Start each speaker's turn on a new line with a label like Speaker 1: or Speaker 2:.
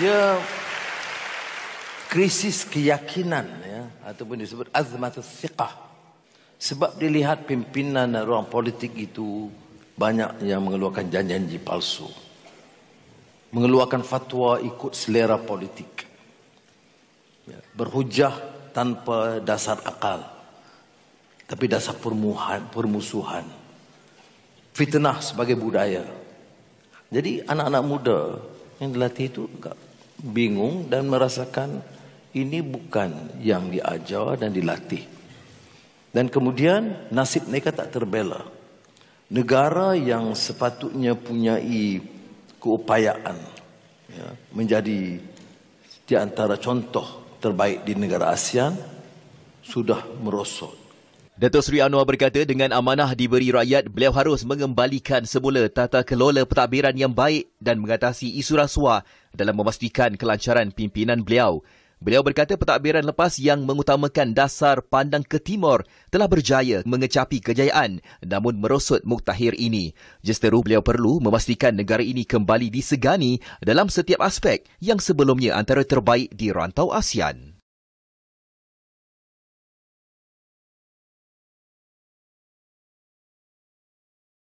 Speaker 1: Ya krisis keyakinan ya ataupun disebut azmatus siqah sebab dilihat pimpinan dan ruang politik itu banyak yang mengeluarkan janji-janji palsu mengeluarkan fatwa ikut selera politik ya, berhujah tanpa dasar akal tapi dasar permuhan, permusuhan fitnah sebagai budaya jadi anak-anak muda yang dilatih itu bingung dan merasakan ini bukan yang diajar dan dilatih. Dan kemudian nasib mereka tak terbela. Negara yang sepatutnya punyai keupayaan ya, menjadi di antara contoh terbaik di negara ASEAN
Speaker 2: sudah merosot Datuk Sri Anwar berkata dengan amanah diberi rakyat, beliau harus mengembalikan semula tata kelola pentadbiran yang baik dan mengatasi isu rasuah dalam memastikan kelancaran pimpinan beliau. Beliau berkata pentadbiran lepas yang mengutamakan dasar pandang ke timur telah berjaya mengecapi kejayaan namun merosot muktahir ini. Justeru beliau perlu memastikan negara ini kembali disegani dalam setiap aspek yang sebelumnya antara terbaik di rantau ASEAN.